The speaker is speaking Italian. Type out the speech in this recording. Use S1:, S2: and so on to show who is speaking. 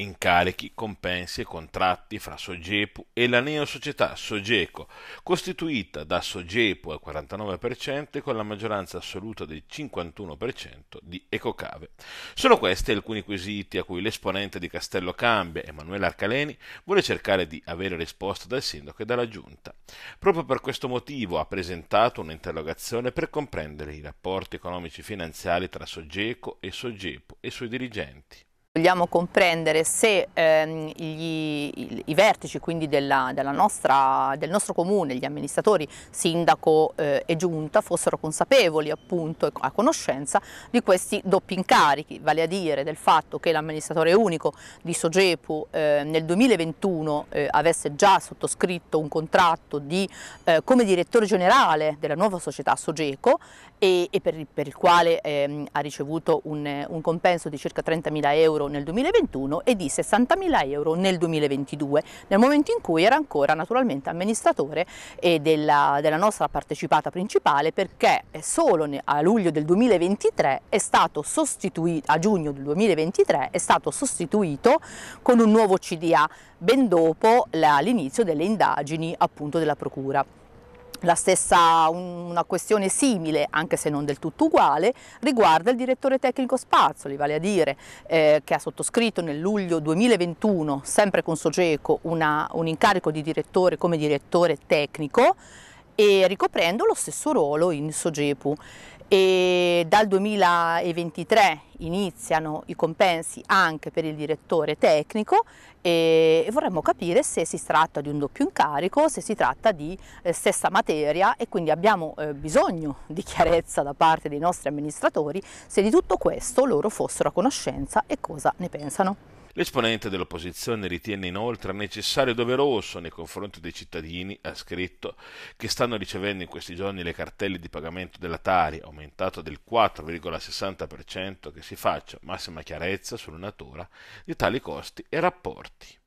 S1: incarichi, compensi e contratti fra Sogepu e la neosocietà Sogeco, costituita da Sogepu al 49% e con la maggioranza assoluta del 51% di Ecocave. Sono questi alcuni quesiti a cui l'esponente di Castello Cambia, Emanuele Arcaleni, vuole cercare di avere risposta dal sindaco e dalla giunta. Proprio per questo motivo ha presentato un'interrogazione per comprendere i rapporti economici e finanziari tra Sogeco e Sogepu e i suoi dirigenti
S2: vogliamo comprendere se ehm, gli, i, i vertici quindi della, della nostra, del nostro comune, gli amministratori, sindaco eh, e giunta fossero consapevoli appunto e a conoscenza di questi doppi incarichi, vale a dire del fatto che l'amministratore unico di Sogepu eh, nel 2021 eh, avesse già sottoscritto un contratto di, eh, come direttore generale della nuova società Sogeco e, e per, per, il quale ehm, ha ricevuto un, un compenso di circa 30.000 euro nel 2021 e di 60.000 euro nel 2022, nel momento in cui era ancora naturalmente amministratore della, della nostra partecipata principale perché solo a luglio del 2023 è stato sostituito, a giugno del 2023 è stato sostituito con un nuovo CDA ben dopo l'inizio delle indagini appunto della Procura. La stessa, una questione simile, anche se non del tutto uguale, riguarda il direttore tecnico Spazzoli, vale a dire eh, che ha sottoscritto nel luglio 2021, sempre con Sogeco, una, un incarico di direttore come direttore tecnico e ricoprendo lo stesso ruolo in Sogepu e dal 2023 iniziano i compensi anche per il direttore tecnico e vorremmo capire se si tratta di un doppio incarico, se si tratta di eh, stessa materia e quindi abbiamo eh, bisogno di chiarezza da parte dei nostri amministratori se di tutto questo loro fossero a conoscenza e cosa ne pensano.
S1: L'esponente dell'opposizione ritiene inoltre necessario e doveroso nei confronti dei cittadini, ha scritto, che stanno ricevendo in questi giorni le cartelle di pagamento della Tari, aumentato del 4,60%, che si faccia massima chiarezza sulla natura di tali costi e rapporti.